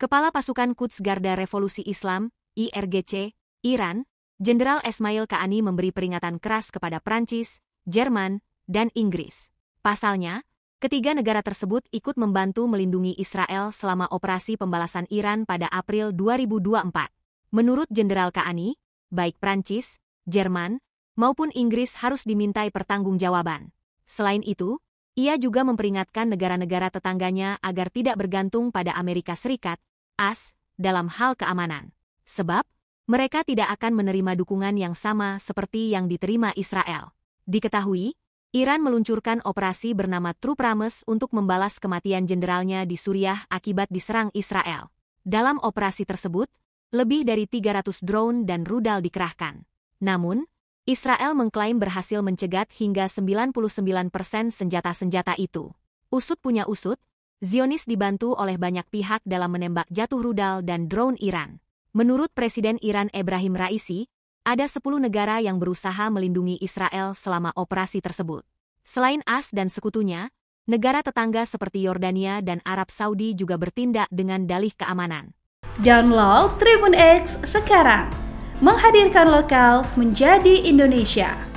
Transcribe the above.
Kepala Pasukan Quds Garda Revolusi Islam, IRGC, Iran, Jenderal Esmail Kaani memberi peringatan keras kepada Prancis, Jerman, dan Inggris. Pasalnya, ketiga negara tersebut ikut membantu melindungi Israel selama operasi pembalasan Iran pada April 2024. Menurut Jenderal Kaani, baik Prancis, Jerman, maupun Inggris harus dimintai pertanggungjawaban. Selain itu, ia juga memperingatkan negara-negara tetangganya agar tidak bergantung pada Amerika Serikat, as dalam hal keamanan. Sebab, mereka tidak akan menerima dukungan yang sama seperti yang diterima Israel. Diketahui, Iran meluncurkan operasi bernama True Rames untuk membalas kematian jenderalnya di Suriah akibat diserang Israel. Dalam operasi tersebut, lebih dari 300 drone dan rudal dikerahkan. Namun, Israel mengklaim berhasil mencegat hingga 99% persen senjata-senjata itu. Usut punya usut, Zionis dibantu oleh banyak pihak dalam menembak jatuh rudal dan drone Iran. Menurut Presiden Iran Ebrahim Raisi, ada 10 negara yang berusaha melindungi Israel selama operasi tersebut. Selain AS dan sekutunya, negara tetangga seperti Yordania dan Arab Saudi juga bertindak dengan dalih keamanan. Download Tribun X sekarang. Menghadirkan lokal menjadi Indonesia.